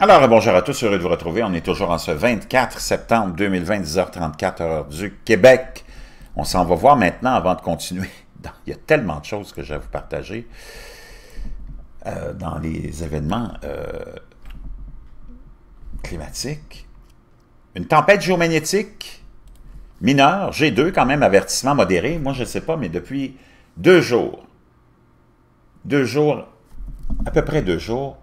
Alors, bonjour à tous, heureux de vous retrouver. On est toujours en ce 24 septembre 2020, 10h34, heure du Québec. On s'en va voir maintenant avant de continuer. Il y a tellement de choses que j'ai à vous partager euh, dans les événements euh, climatiques. Une tempête géomagnétique mineure, G2 quand même, avertissement modéré. Moi, je ne sais pas, mais depuis deux jours, deux jours, à peu près deux jours,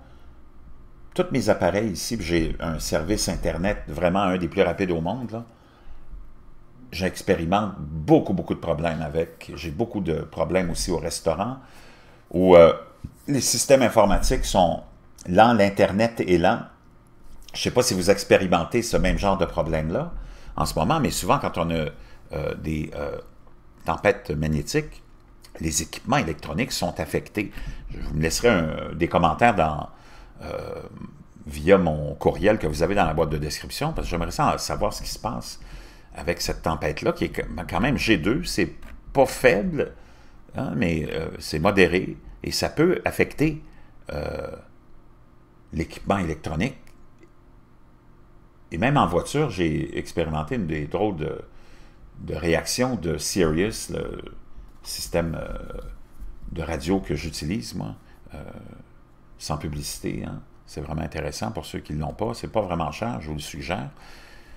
tous mes appareils ici, j'ai un service Internet vraiment un des plus rapides au monde, J'expérimente beaucoup, beaucoup de problèmes avec. J'ai beaucoup de problèmes aussi au restaurant, où euh, les systèmes informatiques sont lents, l'Internet est lent. Je ne sais pas si vous expérimentez ce même genre de problème-là en ce moment, mais souvent quand on a euh, des euh, tempêtes magnétiques, les équipements électroniques sont affectés. Je vous laisserai des commentaires dans, euh, via mon courriel que vous avez dans la boîte de description, parce que j'aimerais savoir ce qui se passe avec cette tempête-là, qui est ben, quand même G2, c'est pas faible, hein, mais euh, c'est modéré, et ça peut affecter euh, l'équipement électronique. Et même en voiture, j'ai expérimenté une des drôles de, réactions de Sirius, le système de radio que j'utilise, moi sans publicité. Hein. C'est vraiment intéressant pour ceux qui ne l'ont pas. C'est pas vraiment cher, je vous le suggère.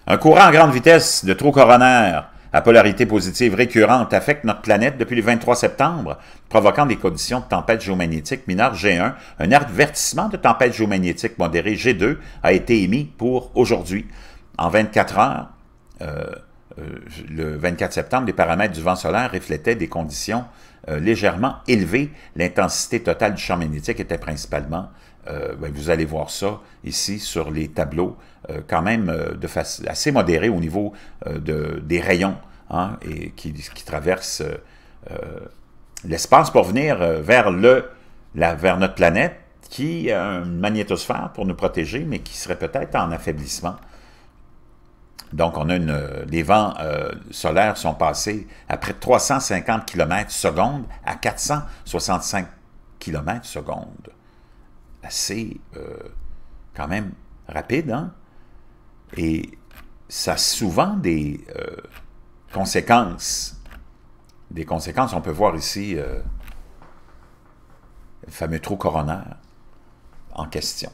Un courant à grande vitesse de trop coronaire à polarité positive récurrente affecte notre planète depuis le 23 septembre, provoquant des conditions de tempête géomagnétique mineure G1. Un avertissement de tempête géomagnétique modérée G2 a été émis pour aujourd'hui. En 24 heures, euh, euh, le 24 septembre, les paramètres du vent solaire reflétaient des conditions euh, légèrement élevées. L'intensité totale du champ magnétique était principalement, euh, ben, vous allez voir ça ici sur les tableaux, quand même de assez modérée au niveau des rayons hein, qui, traversent l'espace pour venir vers, vers notre planète qui a une magnétosphère pour nous protéger, mais qui serait peut-être en affaiblissement donc, on a une, euh, les vents euh, solaires sont passés à près de 350 km seconde à 465 km s Assez, euh, quand même, rapide, hein? Et ça a souvent des conséquences. Des conséquences, on peut voir ici le fameux trou coronaire en question.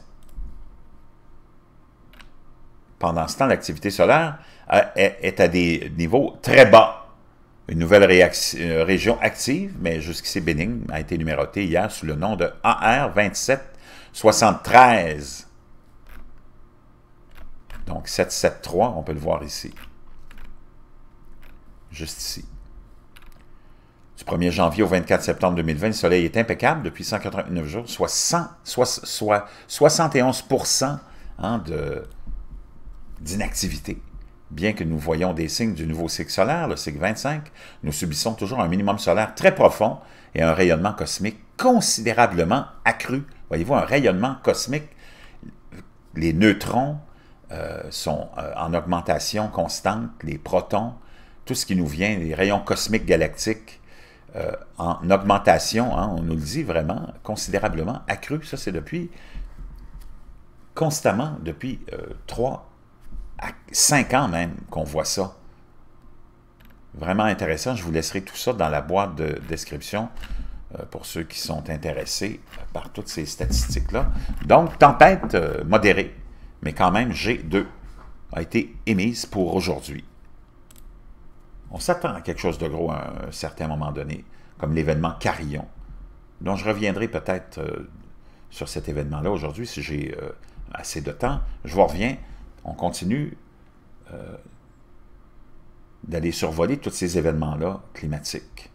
Pendant ce temps, l'activité solaire euh, est à des niveaux très bas. Une nouvelle euh, région active, mais jusqu'ici bénigne, a été numérotée hier sous le nom de AR2773. Donc 773, on peut le voir ici. Juste ici. Du 1er janvier au 24 septembre 2020, le soleil est impeccable depuis 189 jours, soit, soit, soit 71 de, d'inactivité. Bien que nous voyons des signes du nouveau cycle solaire, le cycle 25, nous subissons toujours un minimum solaire très profond et un rayonnement cosmique considérablement accru. Voyez-vous, un rayonnement cosmique, les neutrons euh, sont euh, en augmentation constante, les protons, tout ce qui nous vient, les rayons cosmiques galactiques euh, en augmentation, hein, on nous le dit vraiment, considérablement accru. Ça, c'est depuis, constamment, depuis trois cinq ans même qu'on voit ça. Vraiment intéressant. Je vous laisserai tout ça dans la boîte de description euh, pour ceux qui sont intéressés euh, par toutes ces statistiques-là. Donc, tempête euh, modérée, mais quand même G2 a été émise pour aujourd'hui. On s'attend à quelque chose de gros à un certain moment donné, comme l'événement Carillon, dont je reviendrai peut-être sur cet événement-là aujourd'hui si j'ai assez de temps. Je vous reviens on continue euh, d'aller survoler tous ces événements-là climatiques.